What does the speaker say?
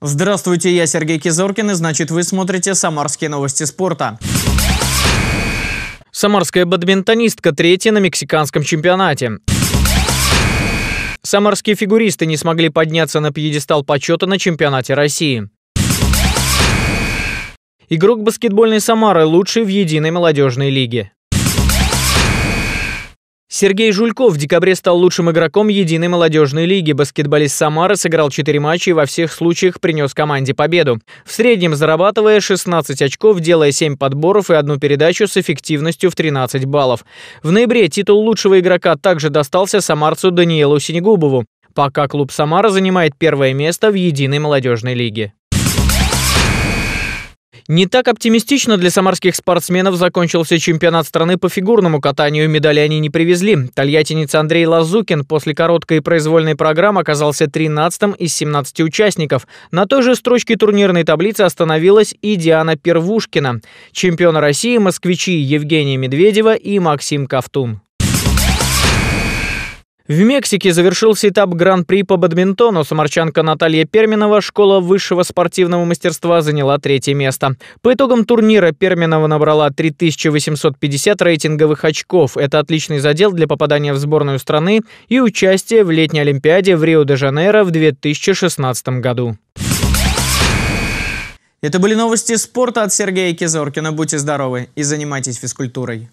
Здравствуйте, я Сергей Кизоркин, и значит вы смотрите «Самарские новости спорта». Самарская бадминтонистка третья на мексиканском чемпионате. Самарские фигуристы не смогли подняться на пьедестал почета на чемпионате России. Игрок баскетбольной Самары лучший в единой молодежной лиге. Сергей Жульков в декабре стал лучшим игроком единой молодежной лиги. Баскетболист Самары сыграл 4 матча и во всех случаях принес команде победу. В среднем зарабатывая 16 очков, делая 7 подборов и одну передачу с эффективностью в 13 баллов. В ноябре титул лучшего игрока также достался самарцу Даниилу Синегубову. Пока клуб «Самара» занимает первое место в единой молодежной лиге. Не так оптимистично для самарских спортсменов закончился чемпионат страны по фигурному катанию. Медали они не привезли. Тольяттинец Андрей Лазукин после короткой произвольной программы оказался 13-м из 17 участников. На той же строчке турнирной таблицы остановилась и Диана Первушкина. Чемпионы России москвичи Евгения Медведева и Максим Ковтун. В Мексике завершился этап Гран-при по бадминтону. Сумарчанка Наталья Перминова, школа высшего спортивного мастерства, заняла третье место. По итогам турнира Перминова набрала 3850 рейтинговых очков. Это отличный задел для попадания в сборную страны и участия в летней Олимпиаде в Рио-де-Жанейро в 2016 году. Это были новости спорта от Сергея Кизоркина. Будьте здоровы и занимайтесь физкультурой.